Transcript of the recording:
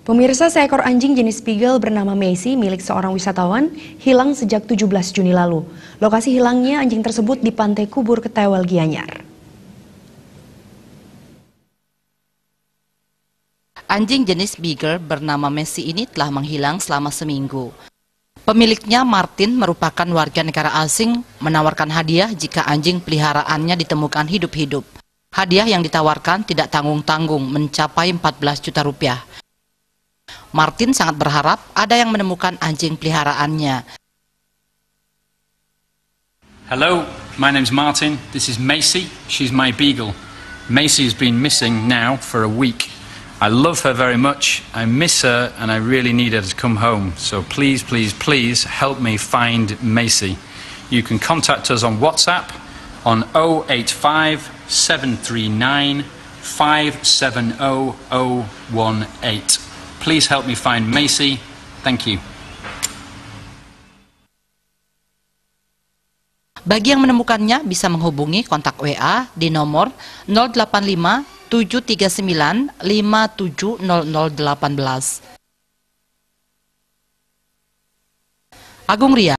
Pemirsa seekor anjing jenis Beagle bernama Messi milik seorang wisatawan hilang sejak 17 Juni lalu. Lokasi hilangnya anjing tersebut di pantai kubur Ketewel Gianyar. Anjing jenis Beagle bernama Messi ini telah menghilang selama seminggu. Pemiliknya Martin merupakan warga negara asing menawarkan hadiah jika anjing peliharaannya ditemukan hidup-hidup. Hadiah yang ditawarkan tidak tanggung-tanggung mencapai 14 juta rupiah. Martin sangat berharap ada yang menemukan anjing peliharaannya. Hello, my name's Martin. This is Macy. She's my beagle. Macy has been missing now for a week. I love her very much. I miss her and I really need her to come home. So please, please, please help me find Macy. You can contact us on WhatsApp on 085 739 570018. Please help me find Macy. Thank you. Bagi yang menemukannya bisa menghubungi kontak WA di nomor 085 739 570018. Agung Ria